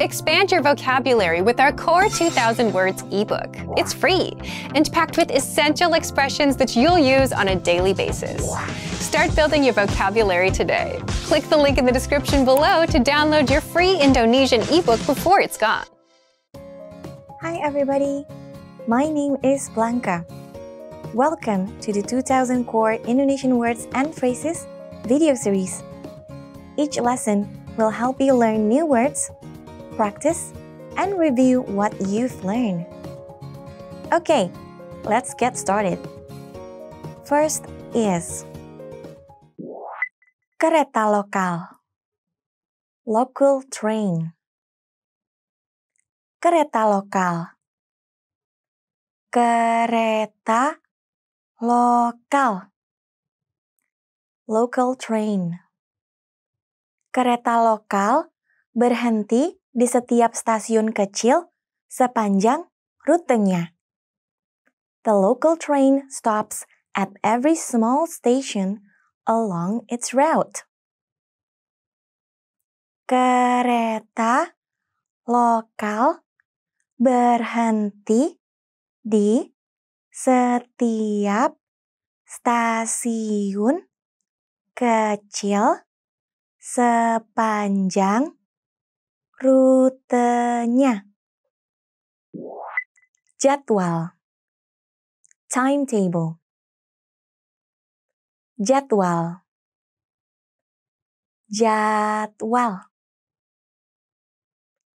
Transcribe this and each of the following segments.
Expand your vocabulary with our Core 2000 Words ebook. It's free and packed with essential expressions that you'll use on a daily basis. Start building your vocabulary today. Click the link in the description below to download your free Indonesian ebook before it's gone. Hi, everybody. My name is Blanca. Welcome to the 2000 Core Indonesian Words and Phrases video series. Each lesson will help you learn new words practice, and review what you've learned. Okay, let's get started. First is kereta lokal local train kereta lokal kereta lokal local train kereta lokal berhenti di setiap stasiun kecil sepanjang rutenya. The local train stops at every small station along its route. Kereta lokal berhenti di setiap stasiun kecil sepanjang rutenya jadwal timetable jadwal jadwal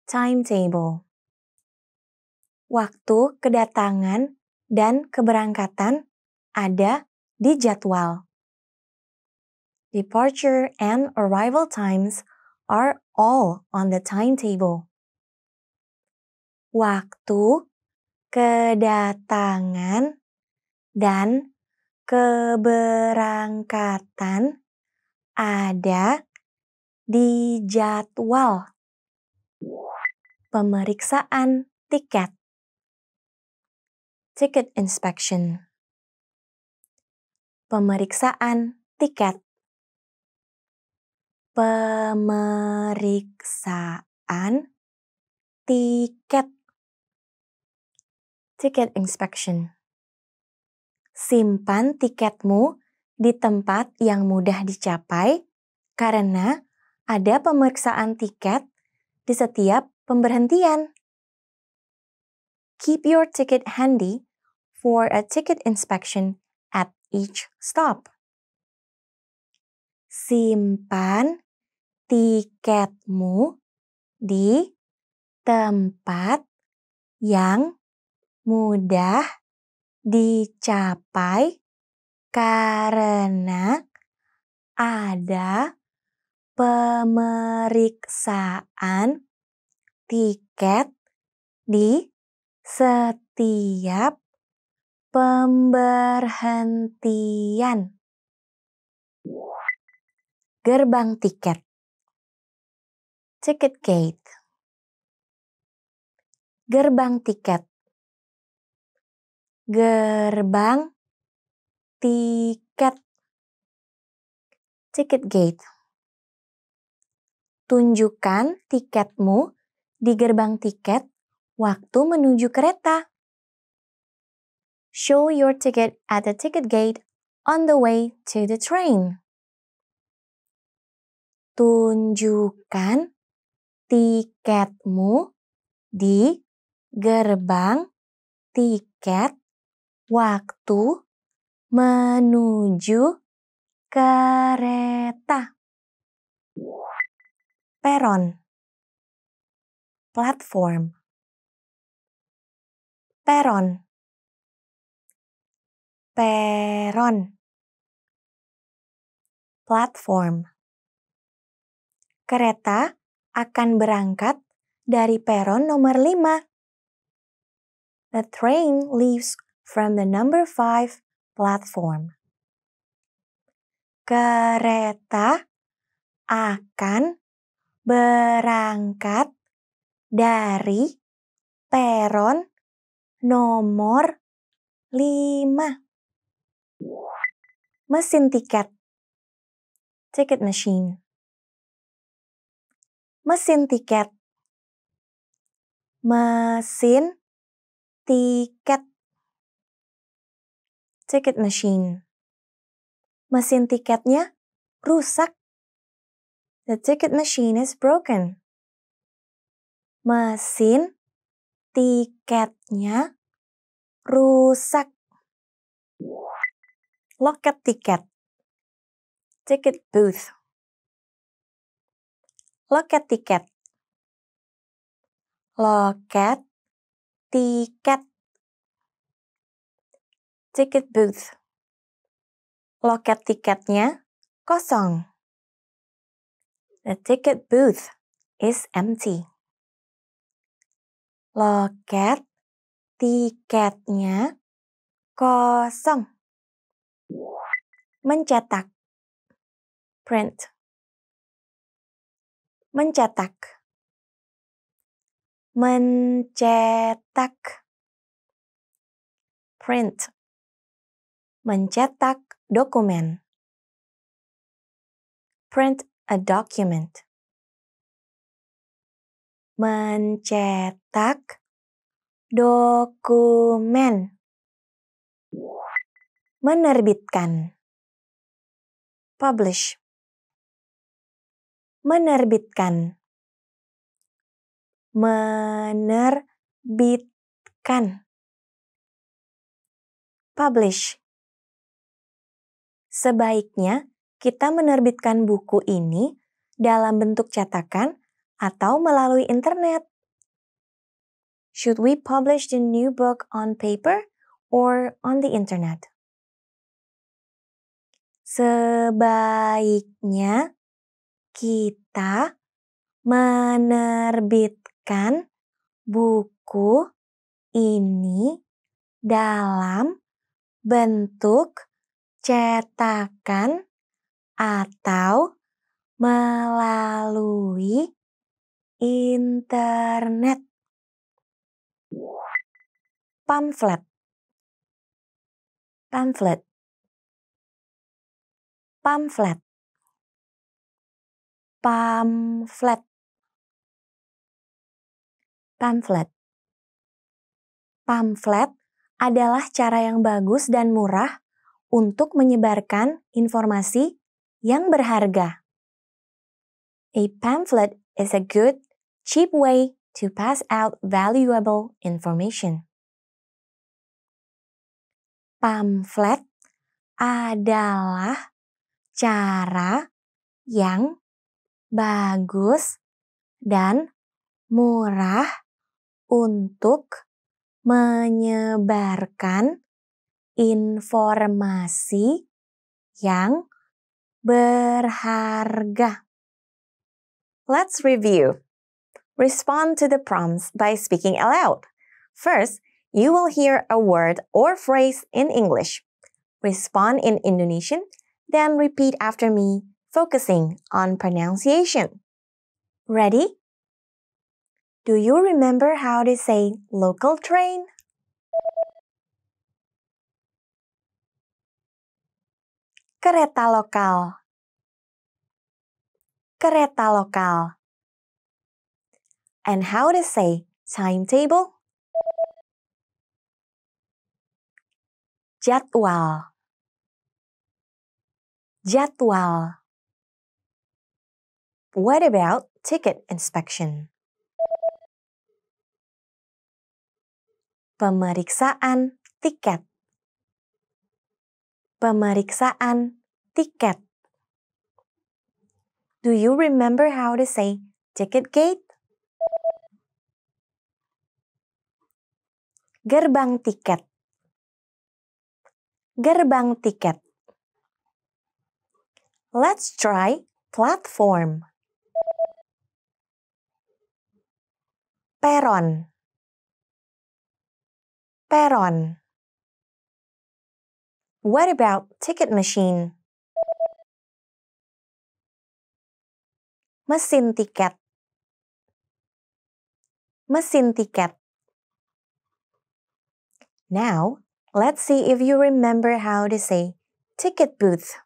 timetable waktu kedatangan dan keberangkatan ada di jadwal. Departure and arrival times are all on the timetable. Waktu, kedatangan, dan keberangkatan ada di jadwal pemeriksaan tiket ticket inspection pemeriksaan tiket Pemeriksaan tiket. Ticket inspection. Simpan tiketmu di tempat yang mudah dicapai karena ada pemeriksaan tiket di setiap pemberhentian. Keep your ticket handy for a ticket inspection at each stop. Simpan tiketmu di tempat yang mudah dicapai karena ada pemeriksaan tiket di setiap pemberhentian. Gerbang tiket ticket gate, gerbang tiket, gerbang tiket, ticket gate. Tunjukkan tiketmu di gerbang tiket waktu menuju kereta. Show your ticket at the ticket gate on the way to the train. Tunjukkan tiketmu di gerbang tiket waktu menuju kereta. Peron Platform Peron Peron Platform Kereta akan berangkat dari peron nomor 5. The train leaves from the number 5 platform. Kereta akan berangkat dari peron nomor 5. Mesin tiket. Ticket machine mesin tiket. Mesin tiket. Ticket machine. Mesin tiketnya rusak. The ticket machine is broken. Mesin tiketnya rusak. Loket tiket. Ticket booth loket tiket. Loket tiket. Ticket booth. Loket tiketnya kosong. The ticket booth is empty. Loket tiketnya kosong. Mencetak. Print mencetak mencetak print mencetak dokumen print a document mencetak dokumen menerbitkan publish menerbitkan menerbitkan publish Sebaiknya kita menerbitkan buku ini dalam bentuk cetakan atau melalui internet. Should we publish the new book on paper or on the internet? Sebaiknya kita menerbitkan buku ini dalam bentuk cetakan atau melalui internet. Pamflet. Pamflet. Pamflet pamflet pamflet pamflet adalah cara yang bagus dan murah untuk menyebarkan informasi yang berharga. A pamphlet is a good, cheap way to pass out valuable information. Pamflet adalah cara yang bagus, dan murah untuk menyebarkan informasi yang berharga. Let's review. Respond to the prompts by speaking aloud. First, you will hear a word or phrase in English. Respond in Indonesian, then repeat after me focusing on pronunciation. Ready? Do you remember how to say local train? Kereta lokal. Kereta lokal. And how to say timetable? Jadwal. Jadwal. What about ticket inspection? Pemeriksaan tiket. Pemeriksaan tiket. Do you remember how to say ticket gate? Gerbang tiket. Gerbang tiket. Let's try platform. peron peron What about ticket machine? Mesin tiket Mesin tiket Now, let's see if you remember how to say ticket booth.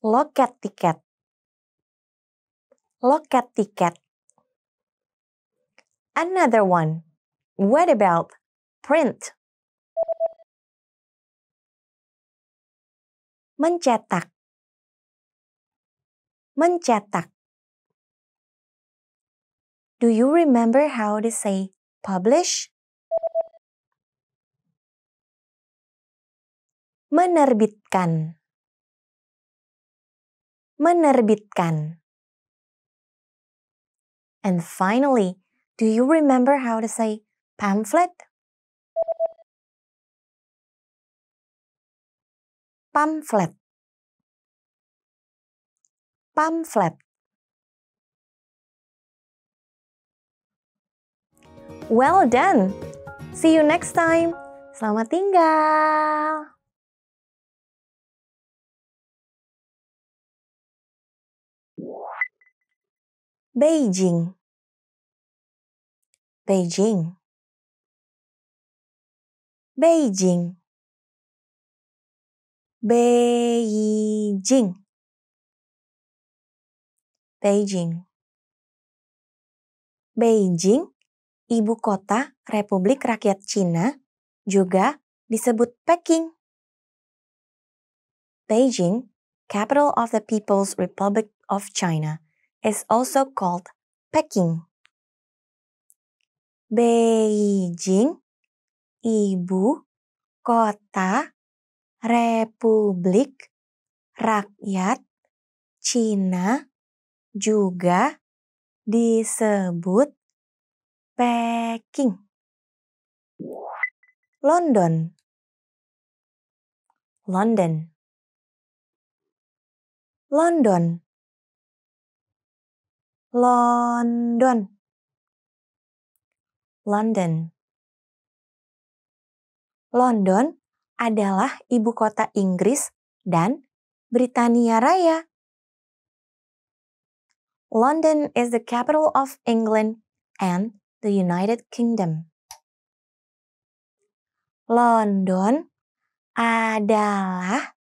Loket tiket Loket tiket. Another one. What about print? Mencetak. Mencetak. Do you remember how to say publish? Menerbitkan. Menerbitkan. And finally, do you remember how to say pamphlet? Pamphlet. Pamphlet. Well done! See you next time. Selamat tinggal. Beijing. Beijing. Beijing. Beijing. Beijing. Beijing, ibu kota Republik Rakyat Cina, juga disebut Peking. Beijing, capital of the People's Republic of China is also called Peking. Beijing, ibu kota Republik Rakyat Cina juga disebut Peking. London. London. London London. London. London adalah ibu kota Inggris dan Britania Raya. London is the capital of England and the United Kingdom. London adalah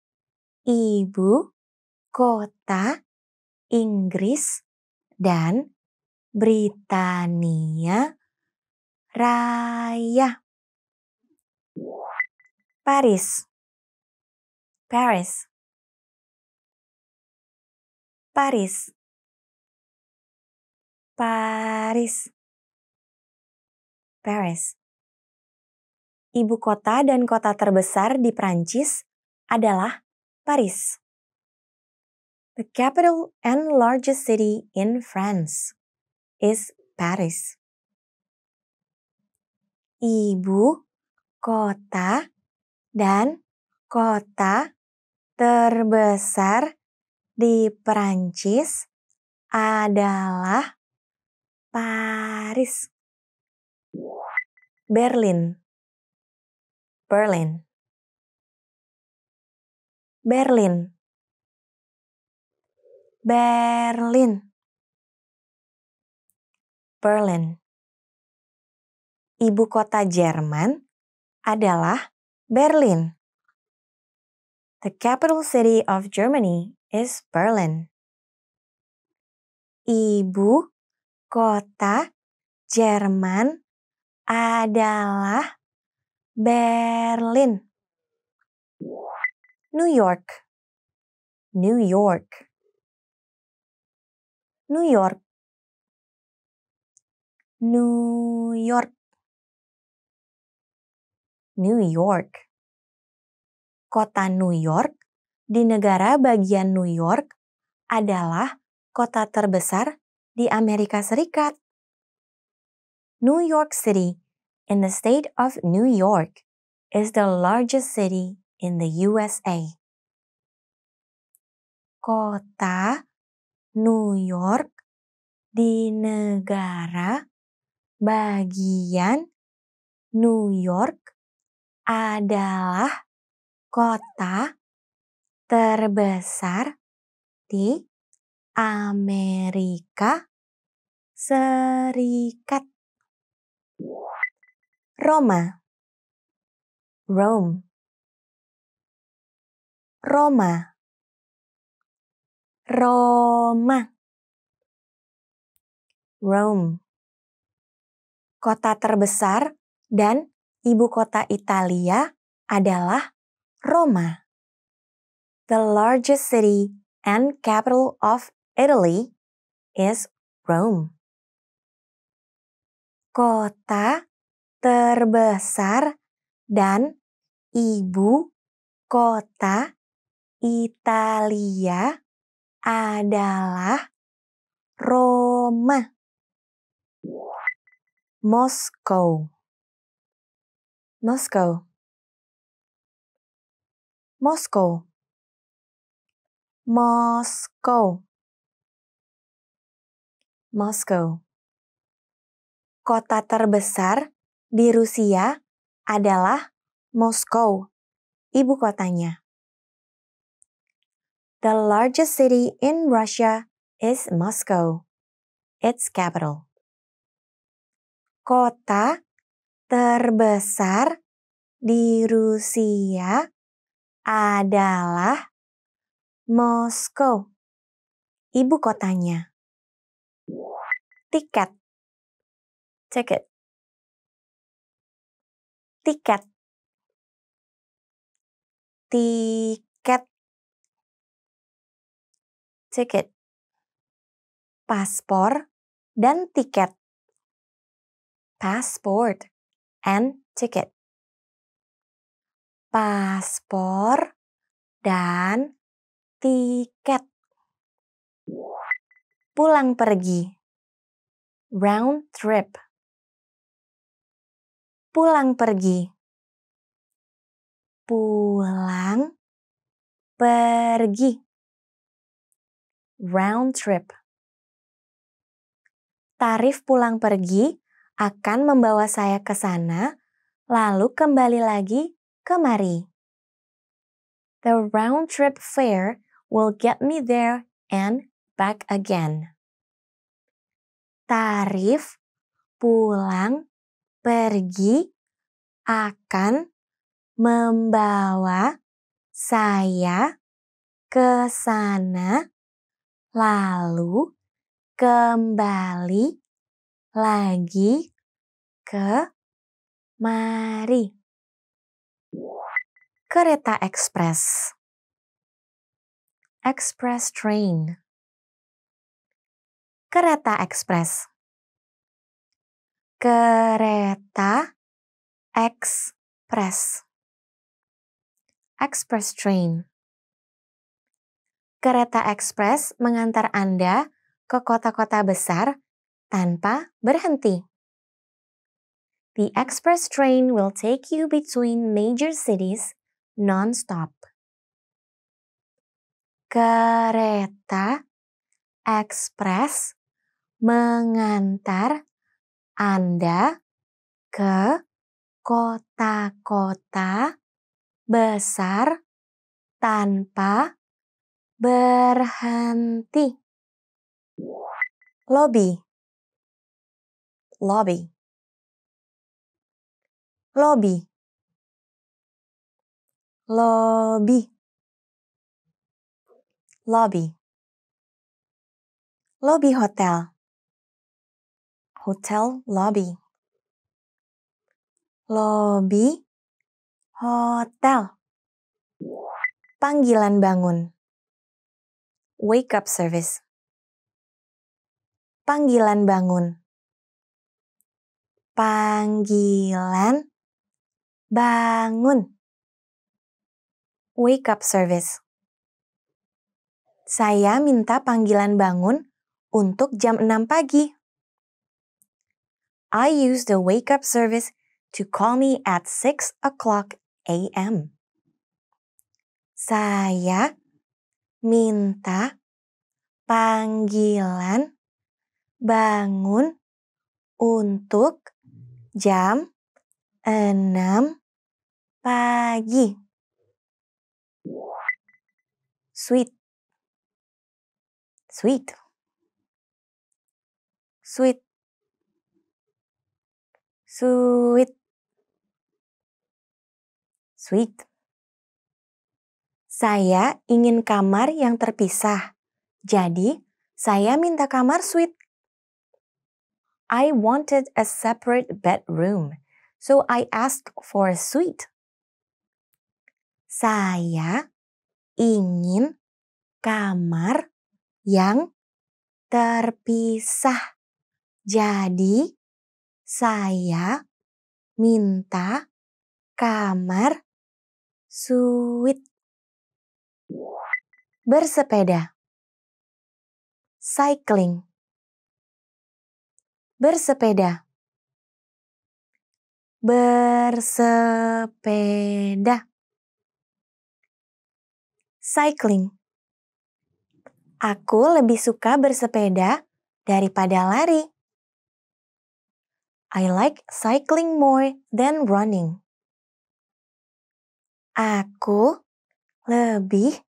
ibu kota Inggris dan Britania Raya. Paris. Paris. Paris. Paris. Paris. Ibu kota dan kota terbesar di Prancis adalah Paris. The capital and largest city in France is Paris. Ibu kota dan kota terbesar di Perancis adalah Paris. Berlin. Berlin. Berlin Berlin. Berlin. Ibu kota Jerman adalah Berlin. The capital city of Germany is Berlin. Ibu kota Jerman adalah Berlin. New York. New York. New York. New York. New York. Kota New York di negara bagian New York adalah kota terbesar di Amerika Serikat. New York City in the state of New York is the largest city in the USA. Kota New York di negara bagian New York adalah kota terbesar di Amerika Serikat. Roma Rome Roma Roma. Rome. Kota terbesar dan ibu kota Italia adalah Roma. The largest city and capital of Italy is Rome. Kota terbesar dan ibu kota Italia adalah Roma, Moskow, Moskow, Moskow, Moskow, Moskow. Kota terbesar di Rusia adalah Moskow, ibu kotanya. The largest city in Russia is Moscow, its capital. Kota terbesar di Rusia adalah Moskow, ibu kotanya. Tiket, ticket, tiket, tiket ticket. Paspor dan tiket. Passport and ticket. Paspor dan tiket. Pulang pergi. Round trip. Pulang pergi. Pulang pergi round trip. Tarif pulang pergi akan membawa saya ke sana, lalu kembali lagi kemari. The round trip fare will get me there and back again. Tarif pulang pergi akan membawa saya ke sana, lalu kembali lagi ke mari. Kereta ekspres. Express train. Kereta ekspres. Kereta ekspres. Express train kereta ekspres mengantar Anda ke kota-kota besar tanpa berhenti. The express train will take you between major cities non-stop. Kereta ekspres mengantar Anda ke kota-kota besar tanpa berhenti lobby lobby lobby lobby lobby lobby hotel hotel lobby lobby hotel panggilan bangun wake up service. Panggilan bangun. Panggilan bangun. Wake up service. Saya minta panggilan bangun untuk jam 6 pagi. I use the wake up service to call me at 6 o'clock a.m. Saya minta panggilan bangun untuk jam 6 pagi. Sweet. Sweet. Sweet. Sweet. Sweet. Saya ingin kamar yang terpisah. Jadi, saya minta kamar suite. I wanted a separate bedroom, so I asked for a suite. Saya ingin kamar yang terpisah. Jadi, saya minta kamar suite bersepeda, cycling, bersepeda, bersepeda, cycling. Aku lebih suka bersepeda daripada lari. I like cycling more than running. Aku lebih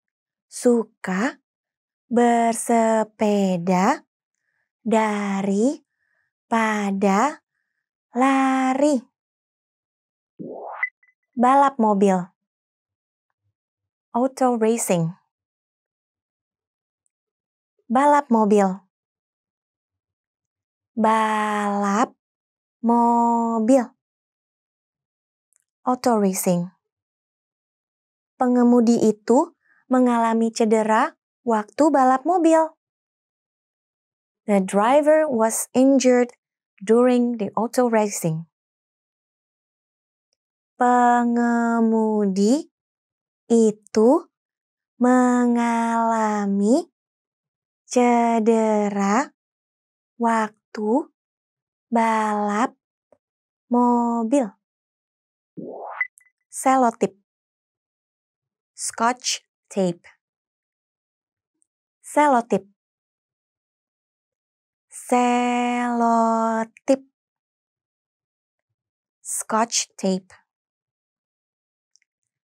suka bersepeda dari pada lari. Balap mobil. Auto racing. Balap mobil. Balap mobil. Auto racing pengemudi itu mengalami cedera waktu balap mobil. The driver was injured during the auto racing. Pengemudi itu mengalami cedera waktu balap mobil. Selotip Scotch tape. Selotip. Selotip. Scotch tape.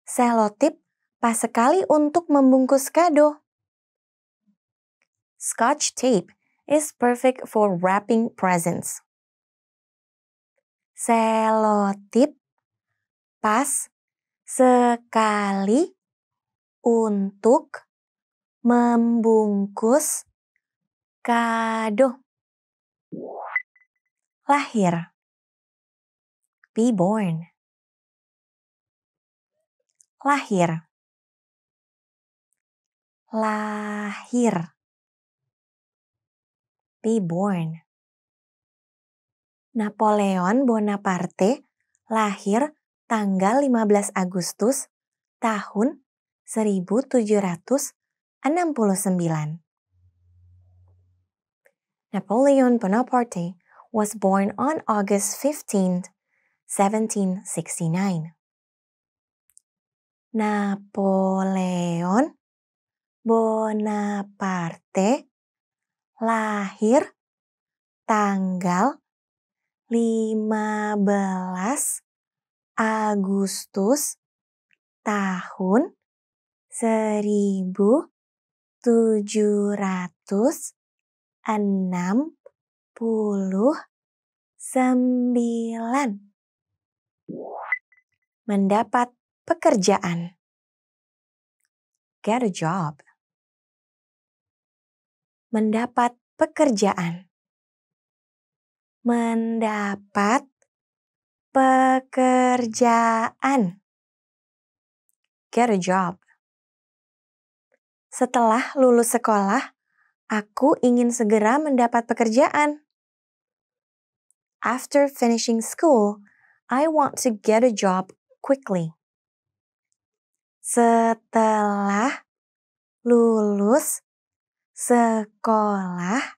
Selotip pas sekali untuk membungkus kado. Scotch tape is perfect for wrapping presents. Selotip pas sekali untuk membungkus kado. Lahir. Be born. Lahir. Lahir. Be born. Napoleon Bonaparte lahir tanggal 15 Agustus tahun 1769. Napoleon Bonaparte was born on August 15, 1769. Napoleon Bonaparte lahir tanggal 15 Agustus tahun seribu tujuh ratus enam puluh sembilan. Mendapat pekerjaan. Get a job. Mendapat pekerjaan. Mendapat pekerjaan. Get a job. Setelah lulus sekolah, aku ingin segera mendapat pekerjaan. After finishing school, I want to get a job quickly. Setelah lulus sekolah,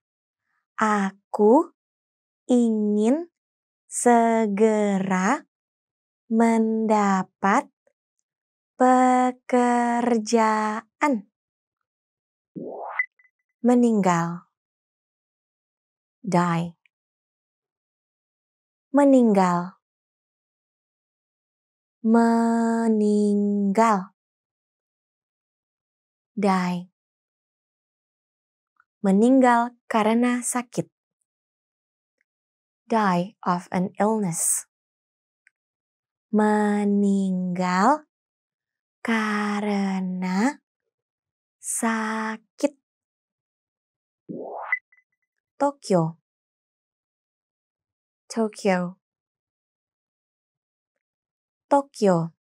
aku ingin segera mendapat pekerjaan meninggal die meninggal meninggal die meninggal karena sakit die of an illness meninggal karena sakit Tokyo Tokyo Tokyo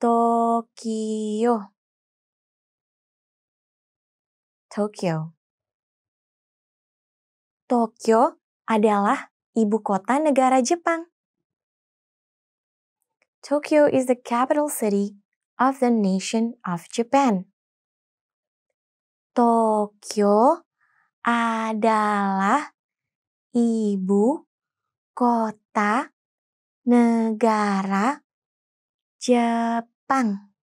Tokyo Tokyo Tokyo adalah ibu kota negara Jepang. Tokyo is the capital city of the nation of Japan. Tokyo adalah ibu kota negara Jepang.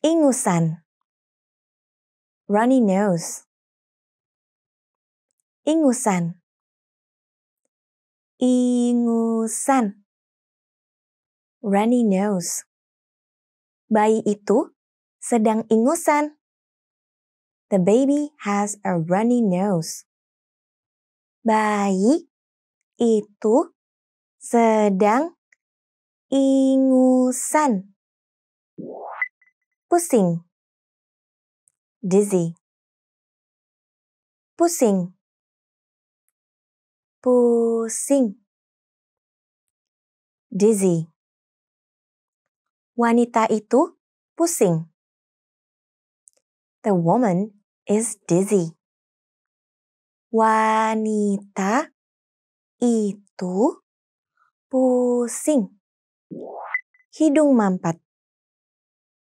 Ingusan Runny nose Ingusan Ingusan Runny nose Bayi itu sedang ingusan. The baby has a runny nose. Bayi itu sedang ingusan. Pusing. Dizzy. Pusing. Pusing. Dizzy. Wanita itu pusing. The woman is dizzy. Wanita itu pusing. Hidung mampat.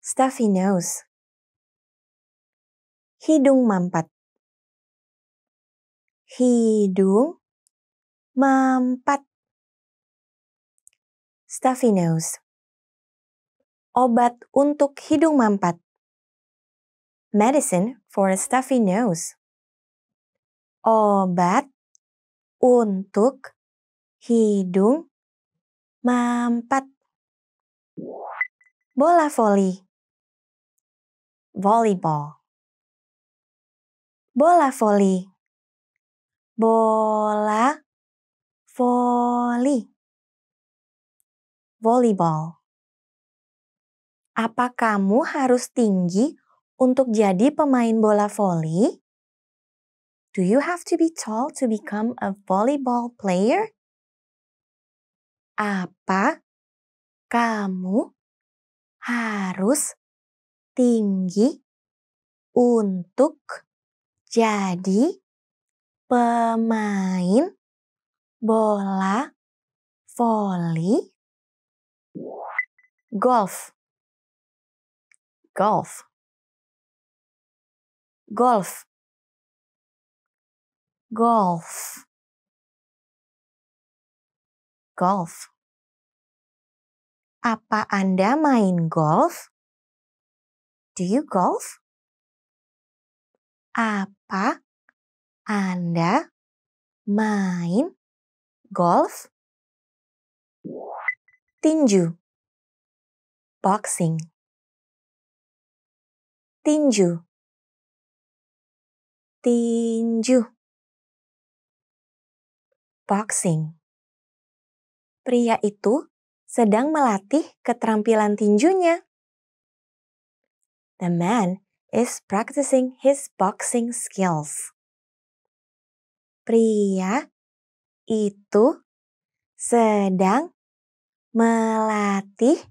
Stuffy nose. Hidung mampat. Hidung mampat. Stuffy nose. Obat untuk hidung mampat medicine for a stuffy nose. Obat untuk hidung mampat. Bola voli. Volleyball. Bola voli. Bola voli. Volleyball. Apa kamu harus tinggi untuk jadi pemain bola voli? Do you have to be tall to become a volleyball player? Apa kamu harus tinggi untuk jadi pemain bola voli golf golf golf golf golf apa Anda main golf? Do you golf? Apa Anda main golf? Tinju. Boxing. Tinju tinju, boxing. Pria itu sedang melatih keterampilan tinjunya. The man is practicing his boxing skills. Pria itu sedang melatih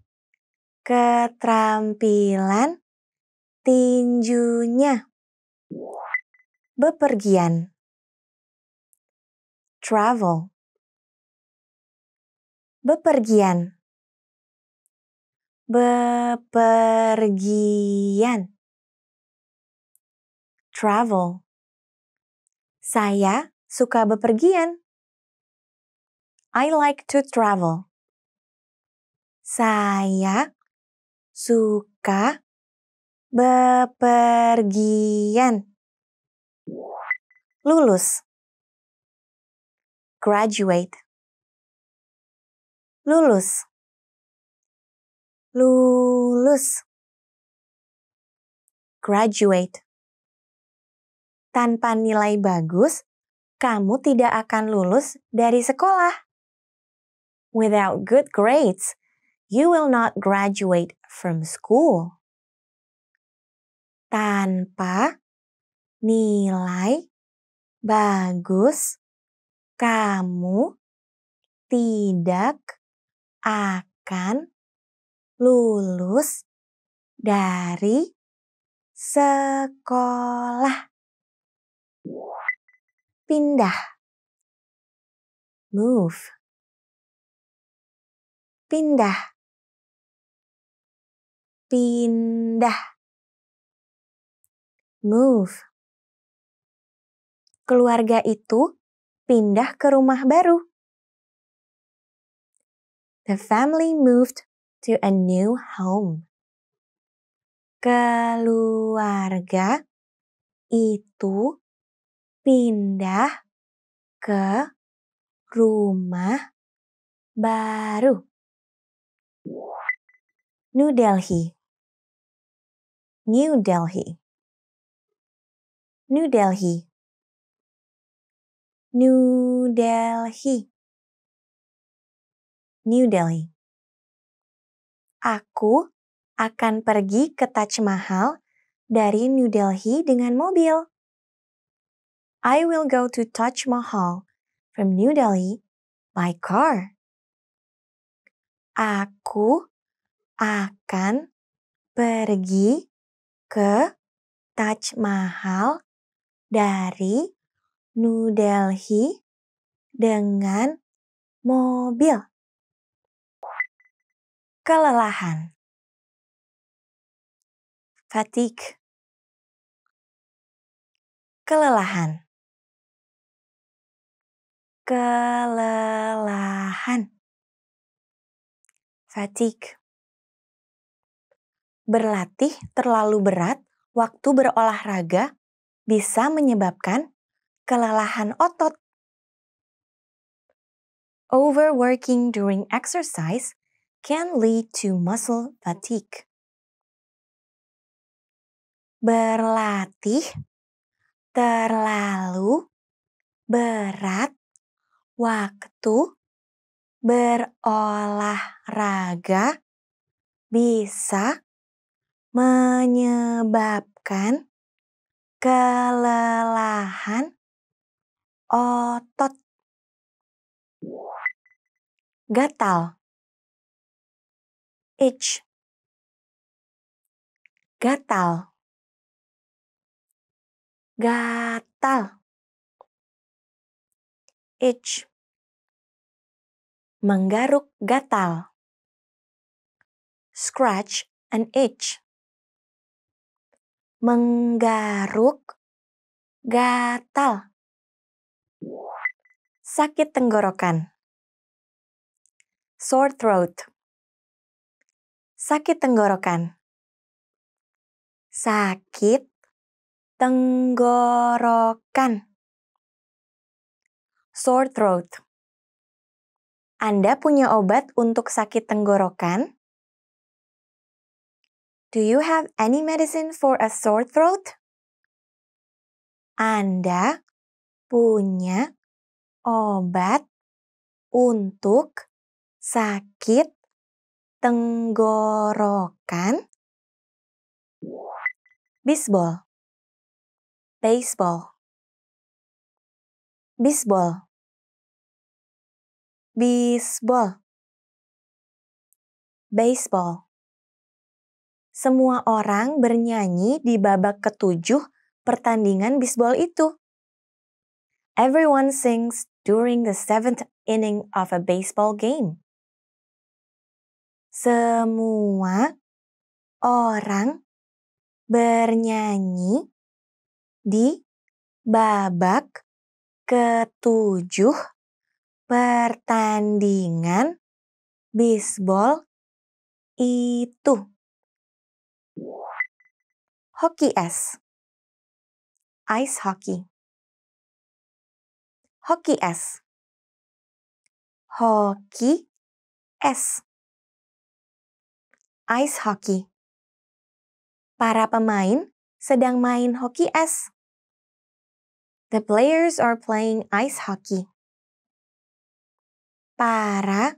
keterampilan tinjunya bepergian travel bepergian bepergian travel saya suka bepergian I like to travel saya suka bepergian lulus graduate lulus lulus graduate tanpa nilai bagus kamu tidak akan lulus dari sekolah without good grades you will not graduate from school tanpa nilai bagus, kamu tidak akan lulus dari sekolah. Pindah. Move. Pindah. Pindah. Move keluarga itu pindah ke rumah baru. The family moved to a new home. Keluarga itu pindah ke rumah baru. New Delhi. New Delhi. New Delhi New Delhi. New Delhi. Aku akan pergi ke Taj Mahal dari New Delhi dengan mobil. I will go to Taj Mahal from New Delhi by car. Aku akan pergi ke Taj Mahal dari New Delhi dengan mobil. Kelelahan. Fatigue. Kelelahan. Kelelahan. Fatigue. Berlatih terlalu berat waktu berolahraga bisa menyebabkan kelelahan otot. Overworking during exercise can lead to muscle fatigue. Berlatih terlalu berat waktu berolahraga bisa menyebabkan kelelahan Otot. Oh, gatal. Itch. Gatal. Gatal. Itch. Menggaruk gatal. Scratch an itch. Menggaruk gatal Sakit tenggorokan. Sore throat. Sakit tenggorokan. Sakit tenggorokan. Sore throat. Anda punya obat untuk sakit tenggorokan? Do you have any medicine for a sore throat? Anda punya obat untuk sakit tenggorokan? Bisbol, Baseball. bisbol, bisbol, Baseball. Semua orang bernyanyi di babak ketujuh pertandingan bisbol itu. Everyone sings during the seventh inning of a baseball game. Semua orang bernyanyi di babak ketujuh pertandingan baseball itu. Hoki es. Ice hockey hoki es. Hoki es. Ice hockey. Para pemain sedang main hoki es. The players are playing ice hockey. Para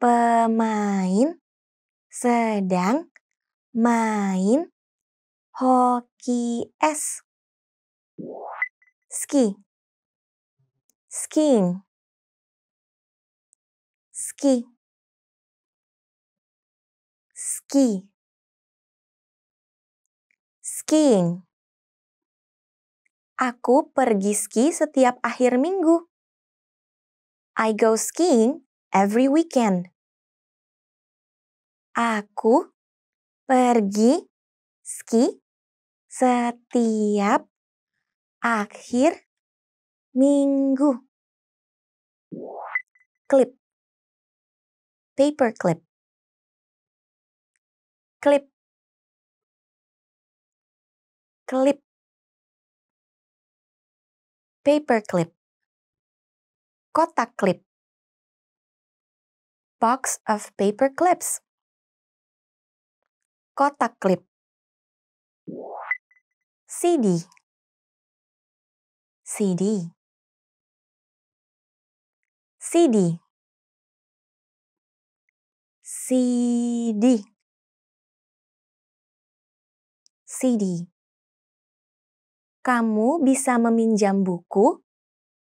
pemain sedang main hoki es. Ski skiing ski ski skiing Aku pergi ski setiap akhir minggu. I go skiing every weekend. Aku pergi ski setiap akhir minggu minggu clip paper clip clip clip paper clip kotak clip box of paper clips kotak clip CD CD CD CD CD Kamu bisa meminjam buku,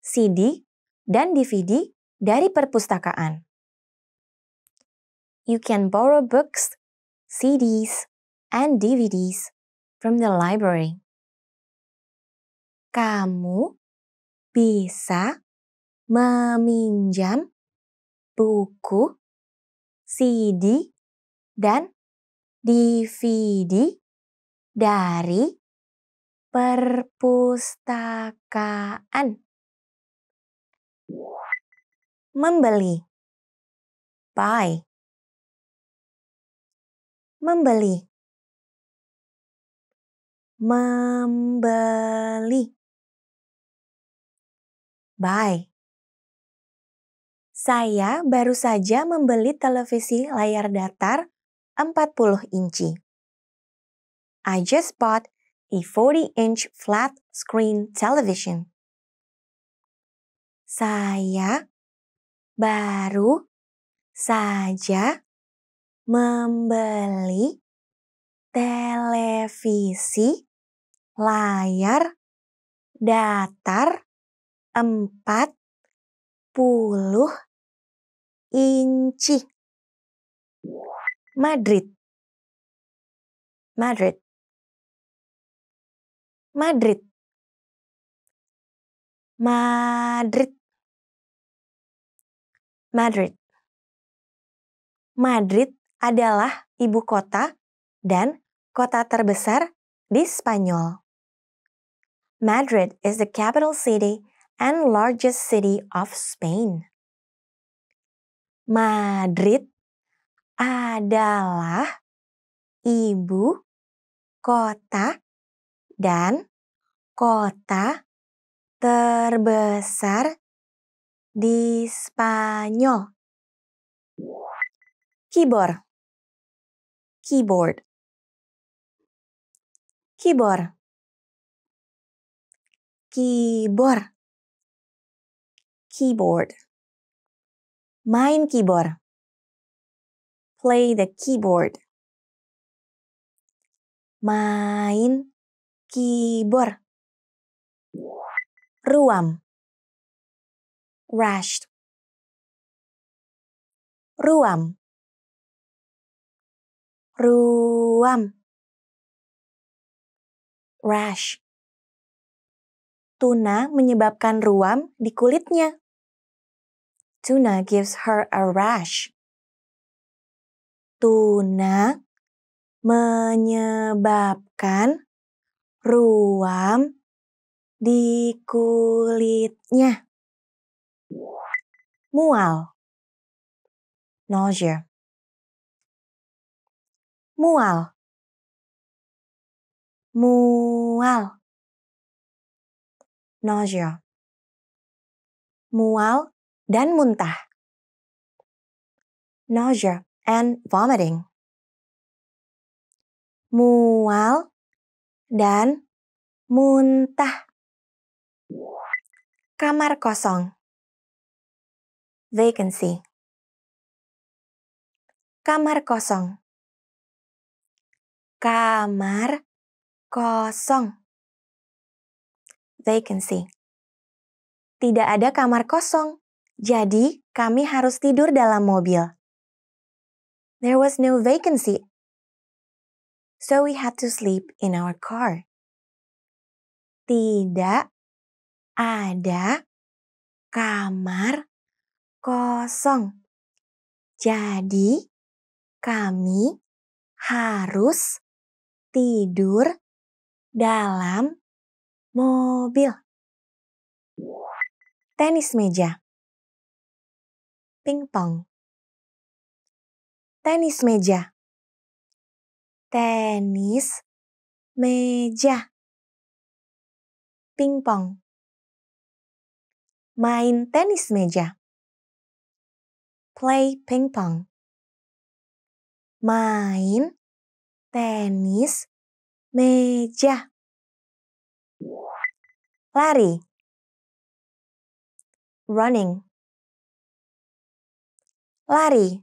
CD, dan DVD dari perpustakaan. You can borrow books, CDs, and DVDs from the library. Kamu bisa meminjam buku, CD, dan DVD dari perpustakaan. Membeli buy membeli membeli buy saya baru saja membeli televisi layar datar 40 inci. I just bought a 40-inch flat screen television. Saya baru saja membeli televisi layar datar 40 inci Madrid Madrid Madrid Madrid Madrid Madrid adalah ibu kota dan kota terbesar di Spanyol. Madrid is the capital city and largest city of Spain. Madrid adalah ibu kota dan kota terbesar di Spanyol. Keyboard. Keyboard. Keyboard. Keyboard. Keyboard. Main keyboard. Play the keyboard. Main keyboard. Ruam. Rushed. Ruam. Ruam. Rash. Tuna menyebabkan ruam di kulitnya. Tuna gives her a rash. Tuna menyebabkan ruam di kulitnya. Mual. Nausea. Mual. Mual. Nausea. Mual dan muntah. Nausea and vomiting. Mual dan muntah. Kamar kosong. Vacancy. Kamar kosong. Kamar kosong. Vacancy. Tidak ada kamar kosong jadi, kami harus tidur dalam mobil. There was no vacancy. So we had to sleep in our car. Tidak ada kamar kosong. Jadi, kami harus tidur dalam mobil. Tenis meja pingpong. Tenis meja. Tenis meja. Pingpong. Main tenis meja. Play pingpong. Main tenis meja. Lari. Running lari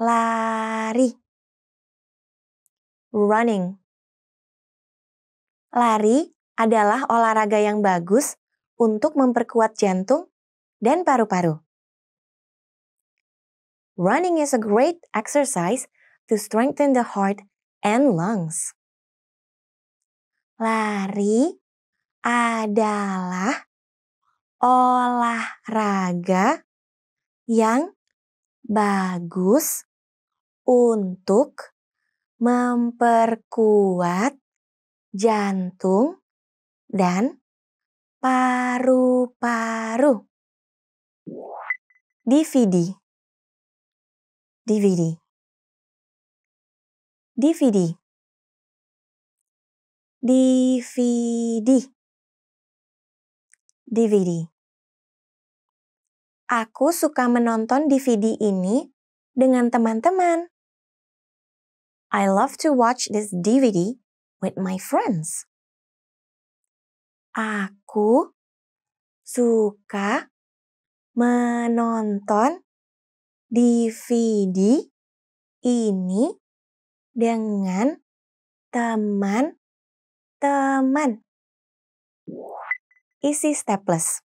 lari running lari adalah olahraga yang bagus untuk memperkuat jantung dan paru-paru running is a great exercise to strengthen the heart and lungs lari adalah olahraga yang bagus untuk memperkuat jantung dan paru-paru. DVD DVD DVD DVD DVD Aku suka menonton DVD ini dengan teman-teman. I love to watch this DVD with my friends. Aku suka menonton DVD ini dengan teman-teman. Isi staples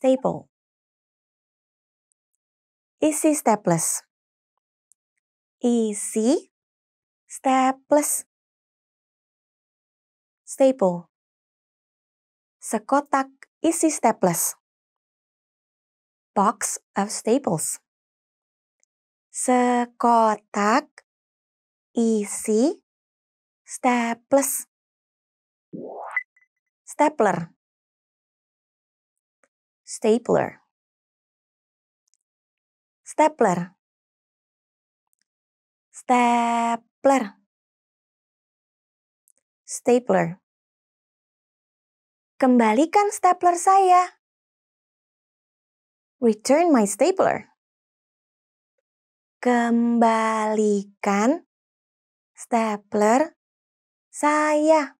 stable. Easy stepless. Easy stepless. Stable. Sekotak isi staples. Box of staples. Sekotak isi staples. Stapler stapler. Stapler. Stapler. Stapler. Kembalikan stapler saya. Return my stapler. Kembalikan stapler saya.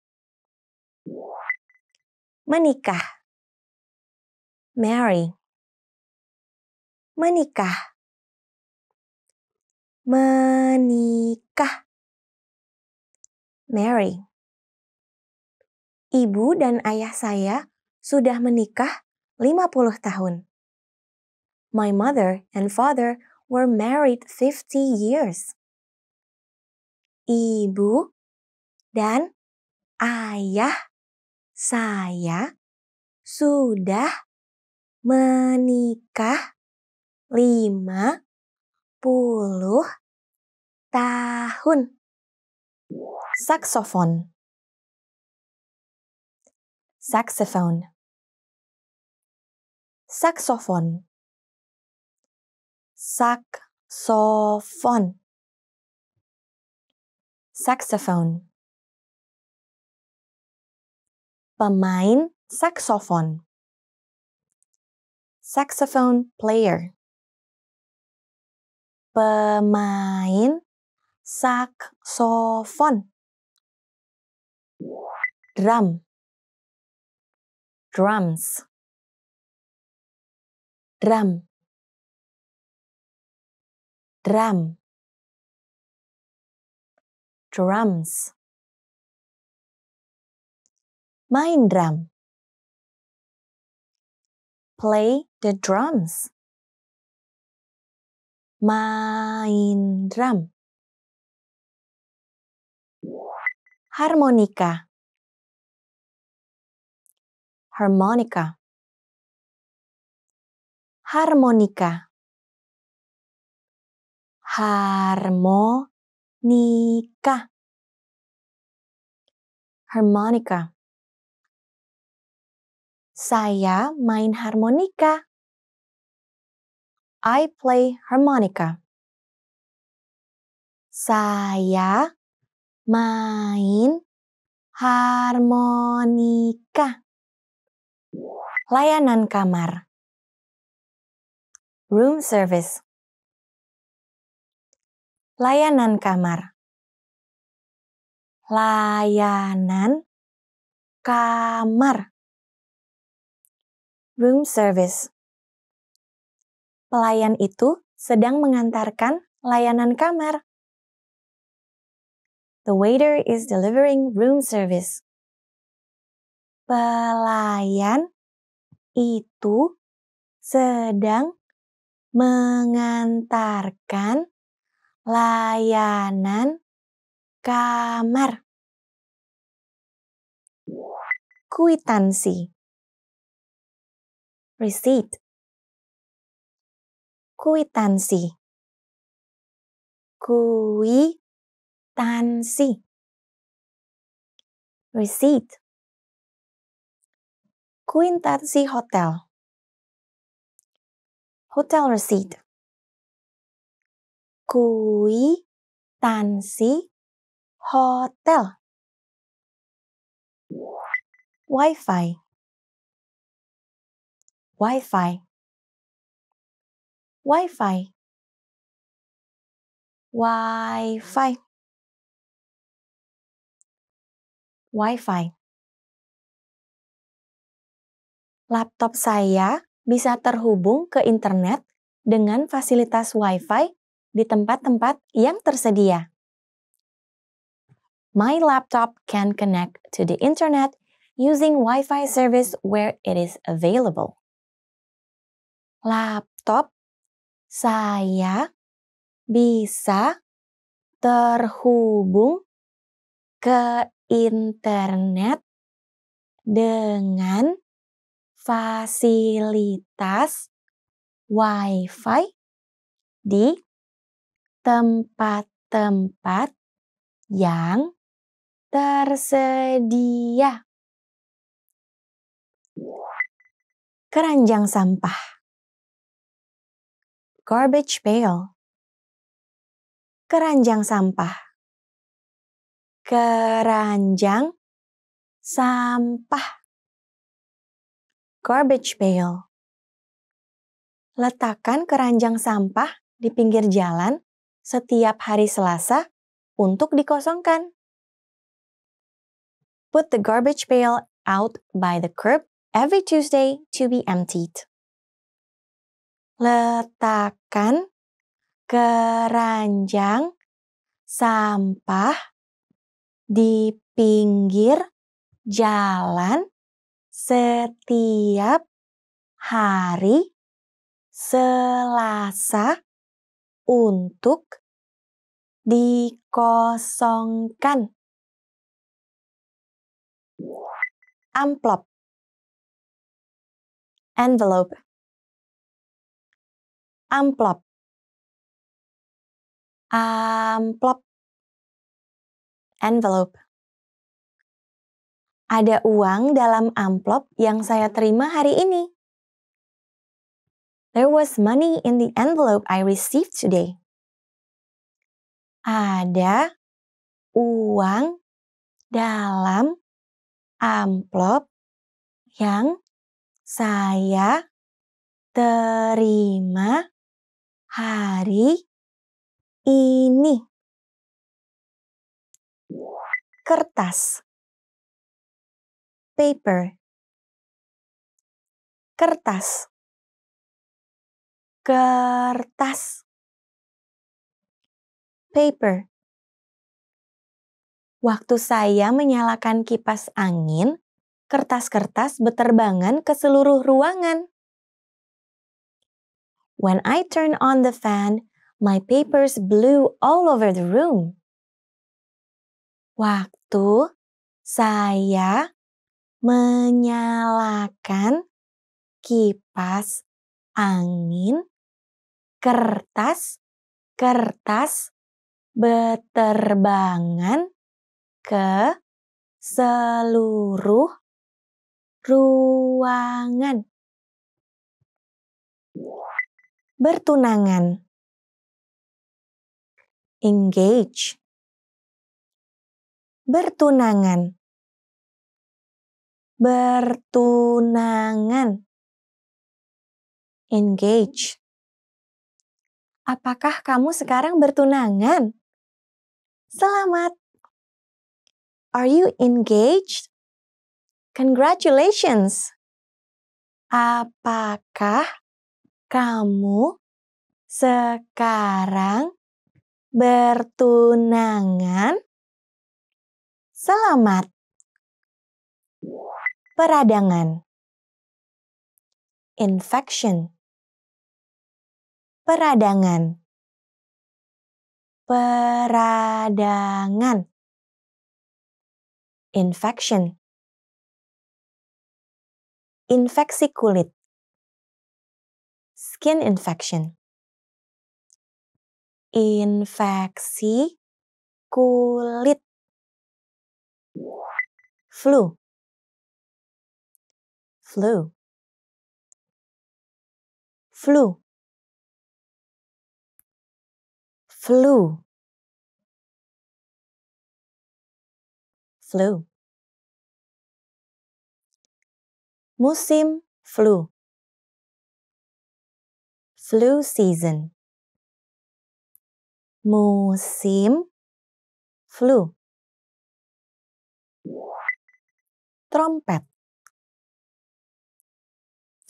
Menikah marry menikah menikah marry Ibu dan ayah saya sudah menikah 50 tahun. My mother and father were married 50 years. Ibu dan ayah saya sudah menikah lima puluh tahun. Saxophone. Saxophone. Saxophone. Saxophone. Saxophone. Pemain saksofon saxophone player. Pemain saksofon. Drum. Drums. Drum. Drum. Drums. Main drum play the drums. Main drum. Harmonika. Harmonika. Harmonika. Harmonika. Harmonika. Saya main harmonika. I play harmonica. Saya main harmonika. Layanan kamar. Room service. Layanan kamar. Layanan kamar room service. Pelayan itu sedang mengantarkan layanan kamar. The waiter is delivering room service. Pelayan itu sedang mengantarkan layanan kamar. Kuitansi receipt cuitansi cuitansi receipt Quintancy Hotel Hotel receipt Quintancy Hotel Wi-Fi Wi-Fi. Wi-Fi. Wi-Fi. Wi-Fi. Laptop saya bisa terhubung ke internet dengan fasilitas Wi-Fi di tempat-tempat yang tersedia. My laptop can connect to the internet using Wi-Fi service where it is available laptop saya bisa terhubung ke internet dengan fasilitas WiFi di tempat-tempat yang tersedia. Keranjang sampah garbage pail, keranjang sampah, keranjang sampah, garbage pail. Letakkan keranjang sampah di pinggir jalan setiap hari Selasa untuk dikosongkan. Put the garbage pail out by the curb every Tuesday to be emptied letakkan keranjang sampah di pinggir jalan setiap hari Selasa untuk dikosongkan. Amplop. Envelope amplop amplop envelope ada uang dalam amplop yang saya terima hari ini. There was money in the envelope I received today. Ada uang dalam amplop yang saya terima hari ini. Kertas. Paper. Kertas. Kertas. Paper. Waktu saya menyalakan kipas angin, kertas-kertas beterbangan ke seluruh ruangan. When I turned on the fan, my papers blew all over the room. Waktu saya menyalakan kipas angin, kertas, kertas beterbangan ke seluruh ruangan bertunangan. Engage. Bertunangan. Bertunangan. Engage. Apakah kamu sekarang bertunangan? Selamat. Are you engaged? Congratulations. Apakah kamu sekarang bertunangan. Selamat. Peradangan. Infection. Peradangan. Peradangan. Infection. Infeksi kulit skin infection. Infeksi kulit. Flu. Flu. Flu. Flu. Flu. Musim flu flu season. Musim flu. Trompet.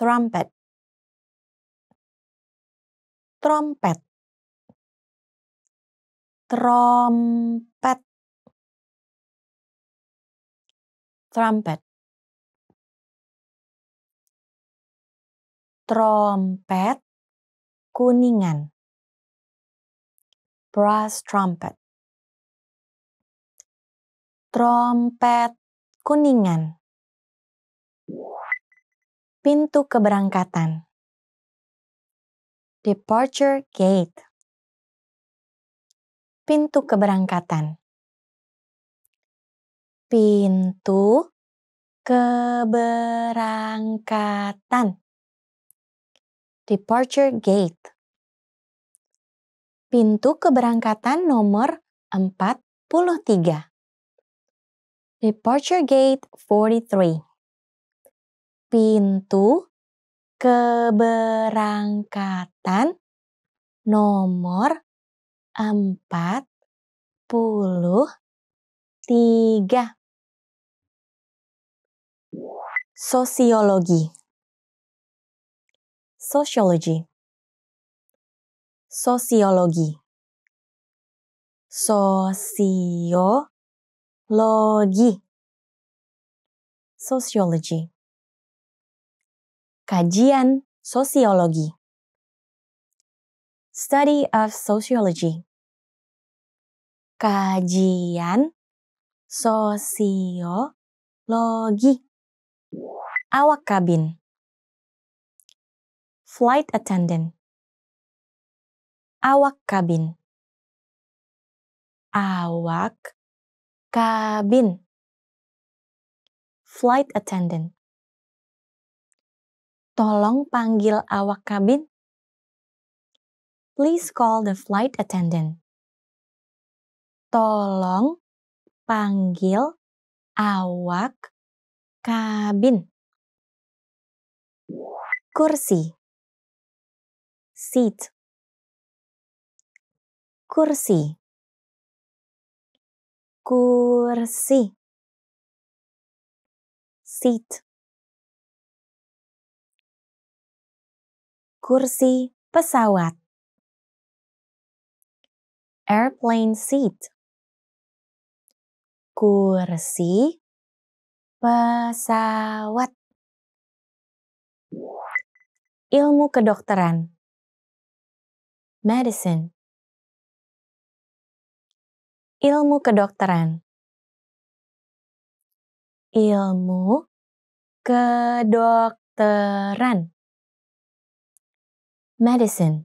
trompet, Trompet. Trompet. trompet, Trompet kuningan. Brass trumpet. Trompet kuningan. Pintu keberangkatan. Departure gate. Pintu keberangkatan. Pintu keberangkatan. Departure Gate. Pintu keberangkatan nomor 43. Departure Gate 43. Pintu keberangkatan nomor 43. Sosiologi Sociology Sosiologi Sosiologi Sociology Kajian Sosiologi Study of Sociology Kajian Sosiologi Awak kabin flight attendant. Awak kabin. Awak kabin. Flight attendant. Tolong panggil awak kabin. Please call the flight attendant. Tolong panggil awak kabin kursi seat kursi kursi seat kursi pesawat airplane seat kursi pesawat ilmu kedokteran medicine. Ilmu kedokteran. Ilmu kedokteran. Medicine.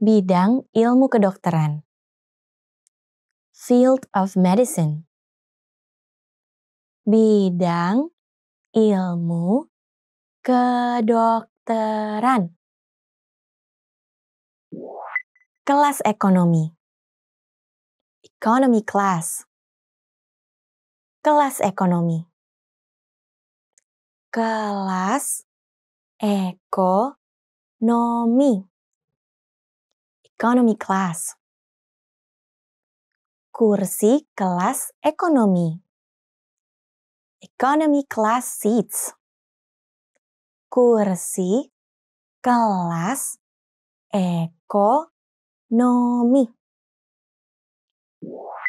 Bidang ilmu kedokteran. Field of medicine. Bidang ilmu kedokteran kelas ekonomi. Economy class. Kelas ekonomi. Kelas ekonomi. Economy class. Kursi kelas ekonomi. Economy class seats. Kursi kelas ekonomi nomi.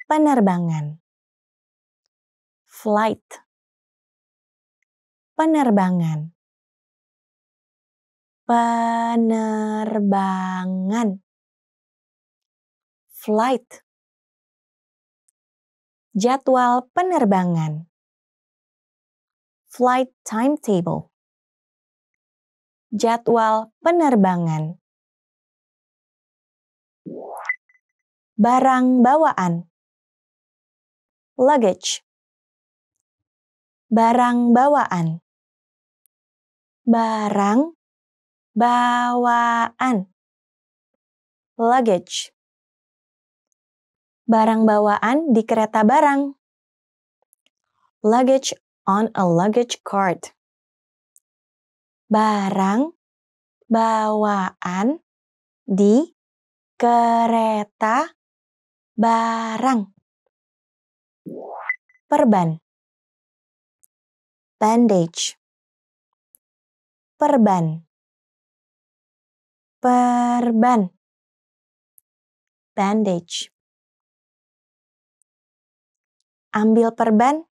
Penerbangan. Flight. Penerbangan. Penerbangan. Flight. Jadwal penerbangan. Flight timetable. Jadwal penerbangan Barang bawaan. Luggage. Barang bawaan. Barang bawaan. Luggage. Barang bawaan di kereta barang. Luggage on a luggage cart. Barang bawaan di kereta barang perban bandage perban perban bandage ambil perban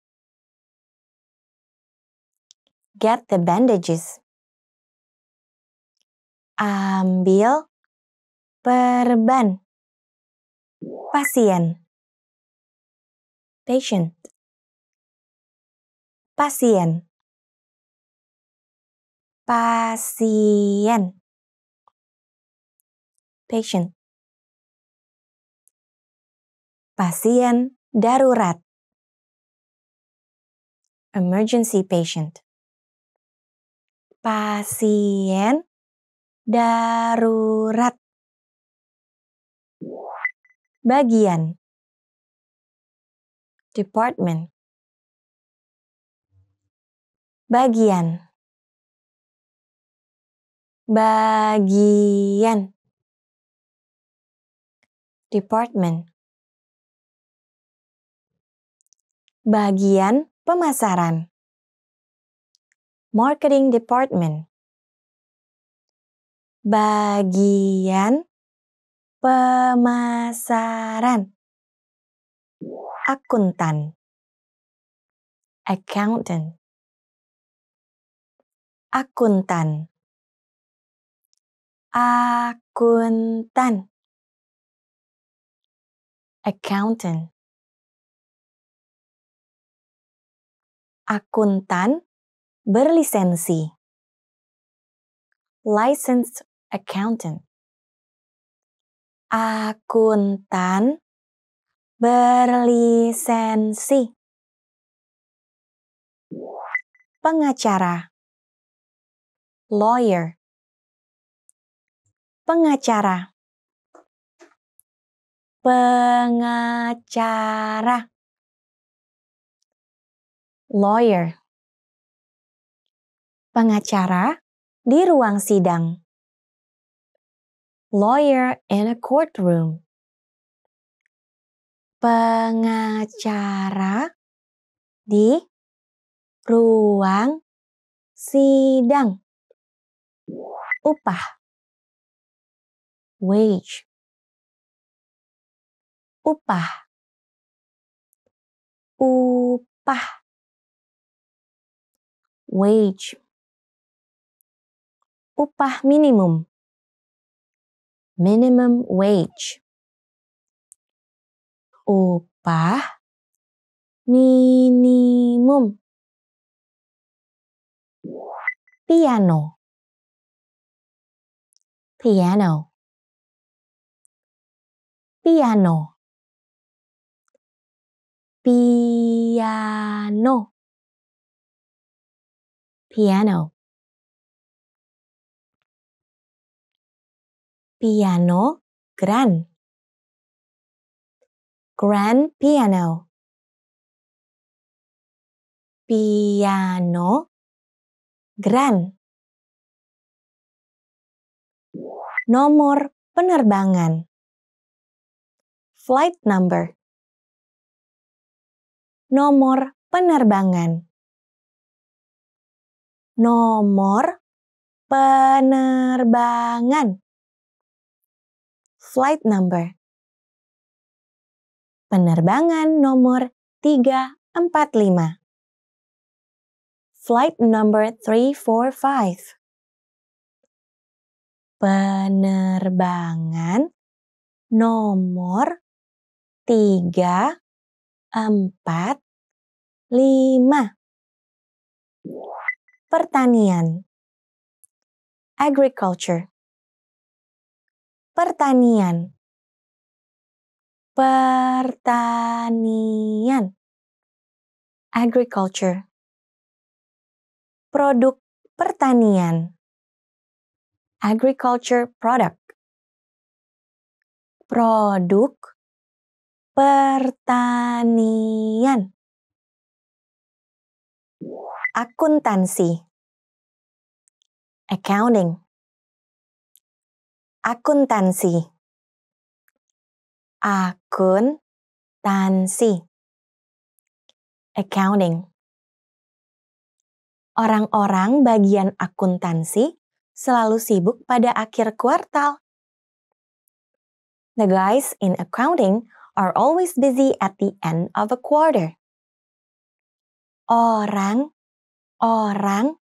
get the bandages ambil perban pasien patient pasien pasien patient pasien darurat emergency patient pasien darurat bagian department bagian bagian department bagian pemasaran marketing department bagian pemasaran akuntan accountant akuntan akuntan accountant akuntan berlisensi licensed accountant akuntan berlisensi pengacara lawyer pengacara pengacara lawyer pengacara di ruang sidang lawyer in a courtroom. Pengacara di ruang sidang. Upah. Wage. Upah. Upah. Wage. Upah minimum minimum wage. Upah minimum. Piano. Piano. Piano. Piano. Piano. piano grand. Grand piano. Piano grand. Nomor penerbangan. Flight number. Nomor penerbangan. Nomor penerbangan flight number. Penerbangan nomor 345. Flight number 345. Penerbangan nomor 345. Pertanian Agriculture pertanian pertanian agriculture produk pertanian agriculture product produk pertanian akuntansi accounting akuntansi akuntansi accounting Orang-orang bagian akuntansi selalu sibuk pada akhir kuartal. The guys in accounting are always busy at the end of a quarter. Orang orang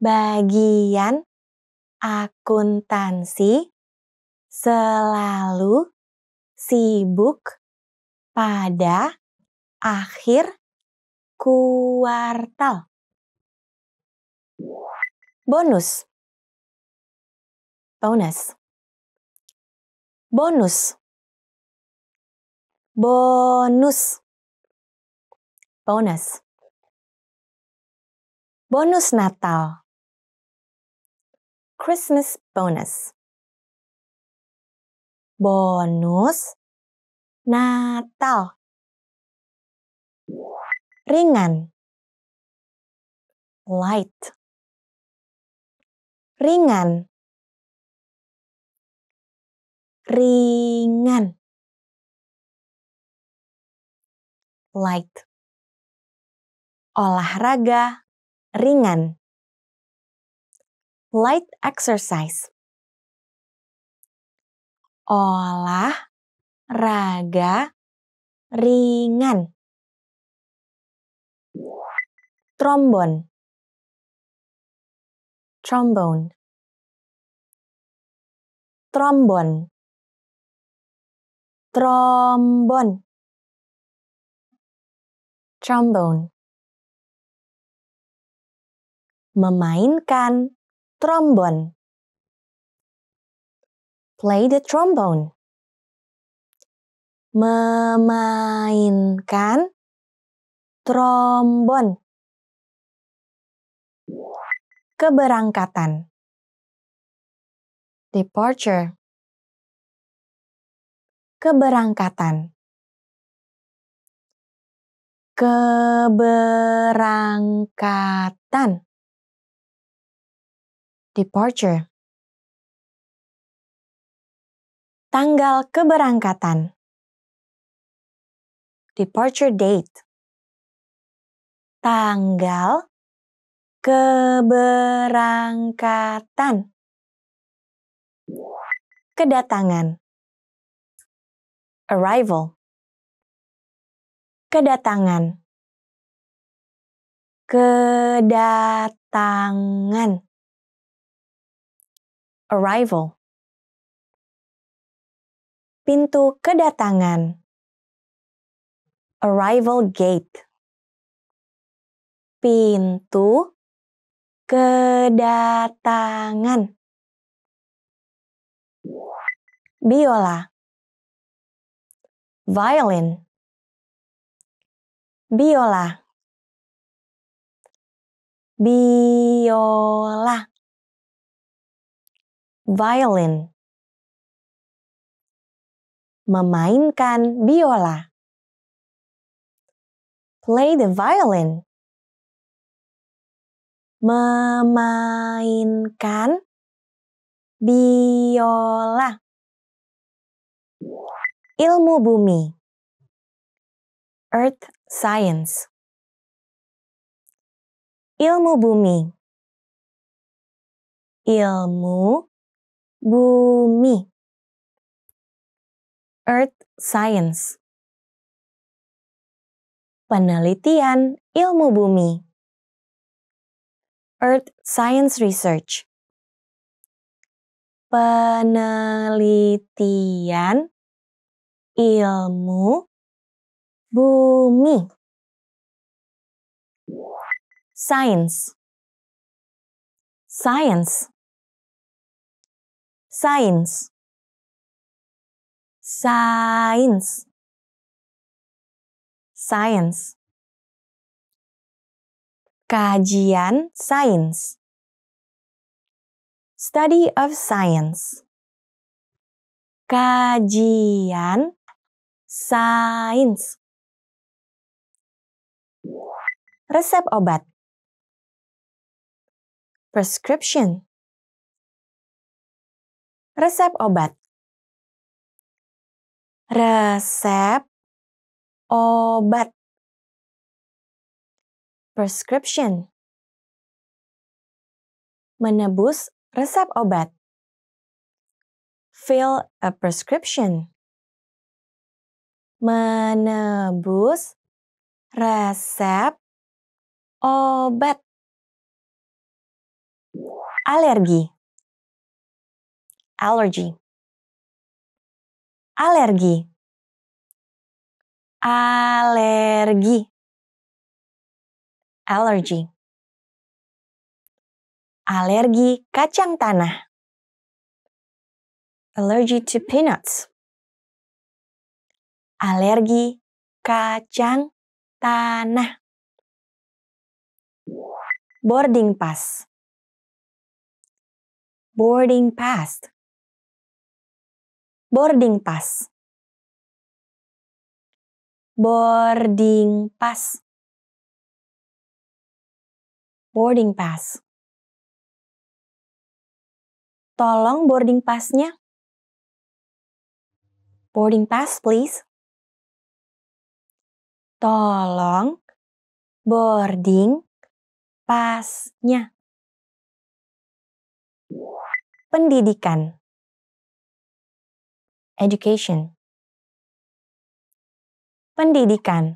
bagian akuntansi selalu sibuk pada akhir kuartal. Bonus. Bonus. Bonus. Bonus. Bonus. Bonus Natal. Christmas bonus bonus Natal. Ringan. Light. Ringan. Ringan. Light. Olahraga ringan. Light exercise olah raga ringan. Trombon. trombon Trombon. Trombon. trombon Memainkan trombon. Play the trombone. Memainkan trombon. Keberangkatan. Departure. Keberangkatan keberangkatan departure Tanggal keberangkatan. Departure date. Tanggal keberangkatan. Kedatangan. Arrival. Kedatangan. Kedatangan. Arrival pintu kedatangan. Arrival gate. Pintu kedatangan. Biola. Violin. Biola. Biola. Violin memainkan biola. Play the violin. Memainkan biola. Ilmu bumi. Earth science. Ilmu bumi. Ilmu bumi Earth Science. Penelitian ilmu bumi. Earth Science Research. Penelitian ilmu bumi. Science. Science. Science. Science. Science. Kajian science, Study of science. Kajian science, Resep obat. Prescription. Resep obat resep obat prescription menebus resep obat fill a prescription menebus resep obat alergi allergy alergi alergi Alergi. alergi kacang tanah allergy to peanuts alergi kacang tanah boarding pass boarding pass boarding pass. Boarding pass. Boarding pass. Tolong boarding pass-nya. Boarding pass, please. Tolong boarding pass-nya. Pendidikan education. Pendidikan.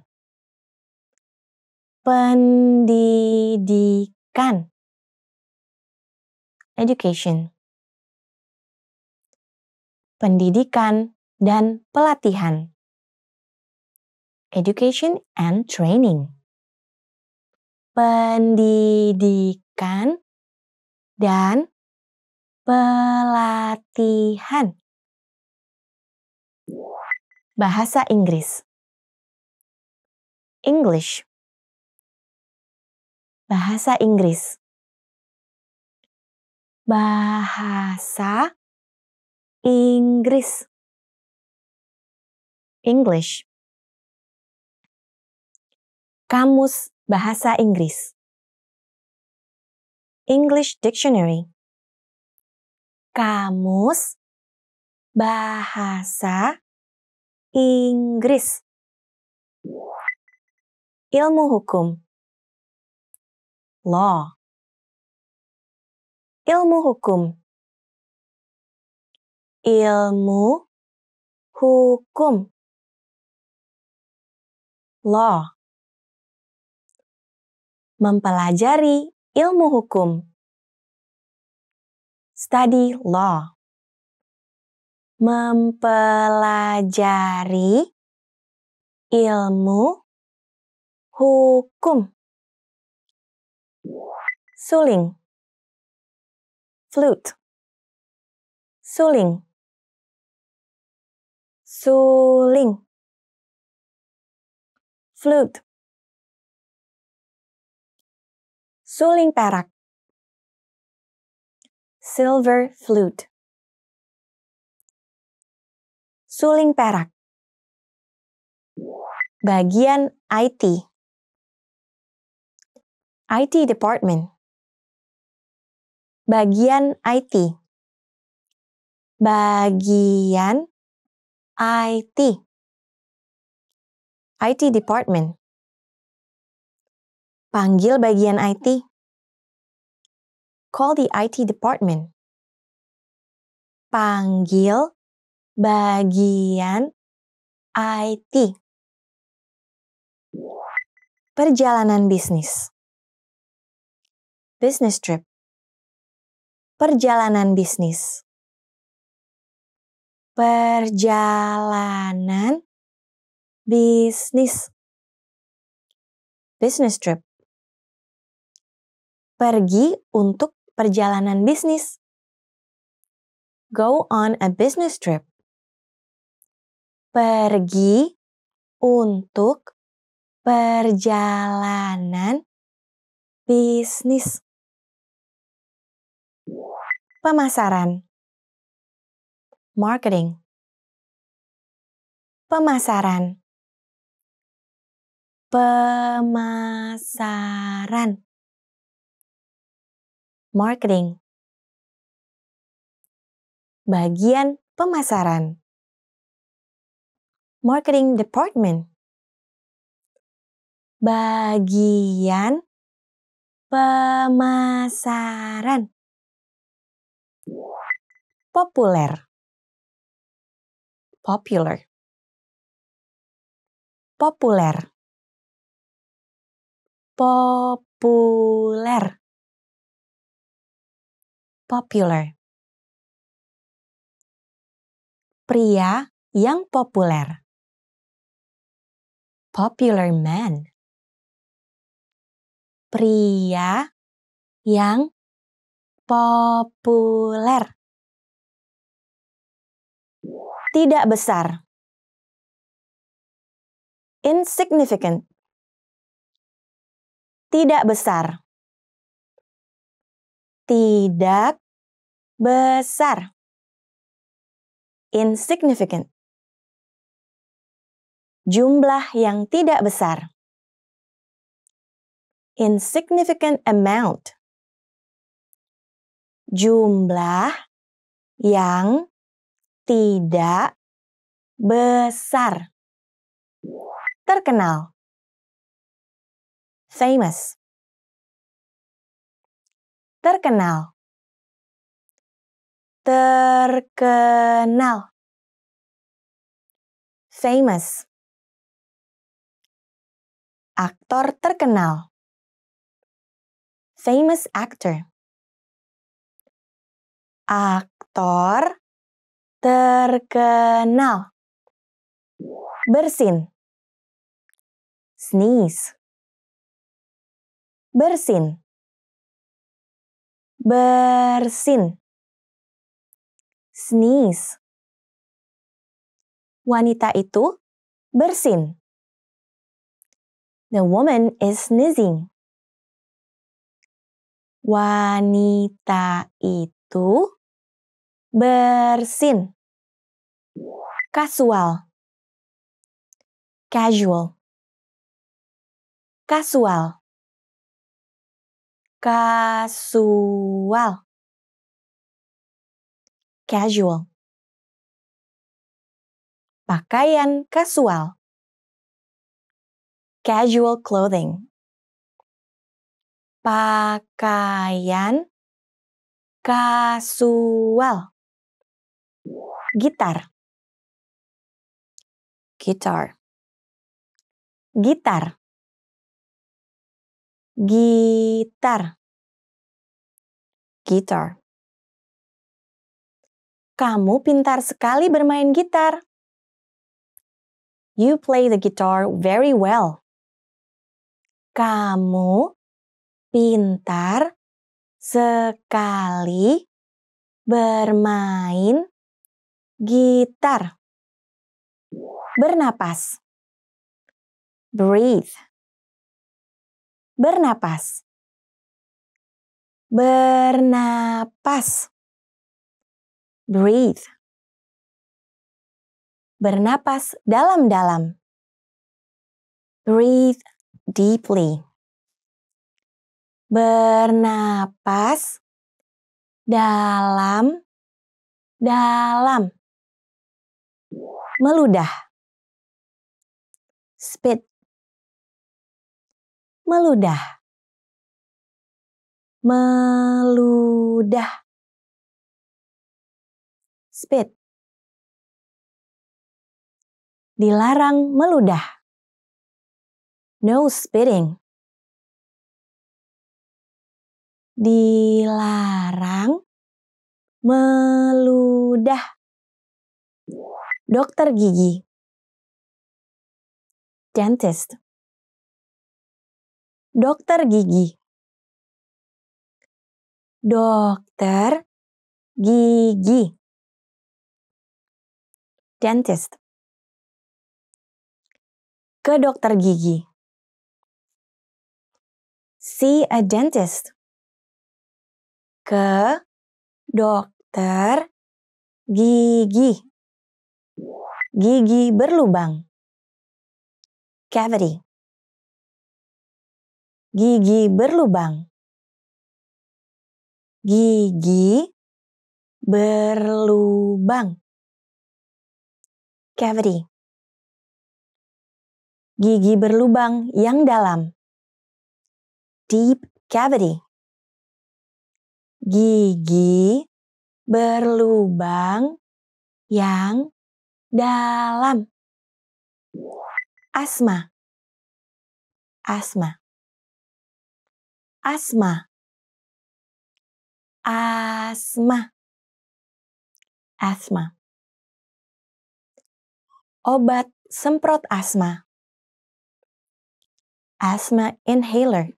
Pendidikan. Education. Pendidikan dan pelatihan. Education and training. Pendidikan dan pelatihan Bahasa Inggris. English. Bahasa Inggris. Bahasa Inggris. English. Kamus Bahasa Inggris. English Dictionary. Kamus Bahasa Inggris Ilmu hukum Law Ilmu hukum Ilmu hukum Law Mempelajari ilmu hukum Study law mempelajari ilmu hukum suling flute suling suling flute suling perak silver flute suling perak. Bagian IT IT Department Bagian IT Bagian IT IT Department Panggil bagian IT Call the IT Department Panggil bagian IT. Perjalanan bisnis. Business trip. Perjalanan bisnis. Perjalanan bisnis. Business trip. Pergi untuk perjalanan bisnis. Go on a business trip pergi untuk perjalanan bisnis. Pemasaran Marketing Pemasaran Pemasaran Marketing Bagian pemasaran Marketing Department. Bagian pemasaran. Populer. Popular. Populer. Populer. Popular. Pria yang populer popular man. Pria yang populer. Tidak besar. Insignificant. Tidak besar. Tidak besar. Insignificant jumlah yang tidak besar. Insignificant amount. Jumlah yang tidak besar. Terkenal. Famous. Terkenal. Terkenal. Famous Aktor terkenal. Famous actor. Aktor terkenal. Bersin. Sneeze. Bersin. Bersin. Sneeze. Wanita itu bersin. The woman is sneezing. Wanita itu bersin. Casual. Casual. Casual. Casual. Casual. Pakaian kasual casual clothing. Pakaian kasual. Gitar. Guitar. Gitar. Gitar. Gitar. Kamu pintar sekali bermain gitar. You play the guitar very well. Kamu pintar sekali bermain gitar. Bernapas. Breathe. Bernapas. Bernapas. Breathe. Bernapas dalam-dalam. Breathe deeply. Bernapas dalam dalam meludah spit meludah meludah spit dilarang meludah No spitting. Dilarang meludah. Dokter gigi. Dentist. Dokter gigi. Dokter gigi. Dentist. Ke dokter gigi see a dentist. Ke dokter gigi. Gigi berlubang. Cavity. Gigi berlubang. Gigi berlubang. Cavity. Gigi berlubang yang dalam deep cavity. Gigi berlubang yang dalam. Asma. Asma. Asma. Asma. Asma. Obat semprot asma. Asma inhaler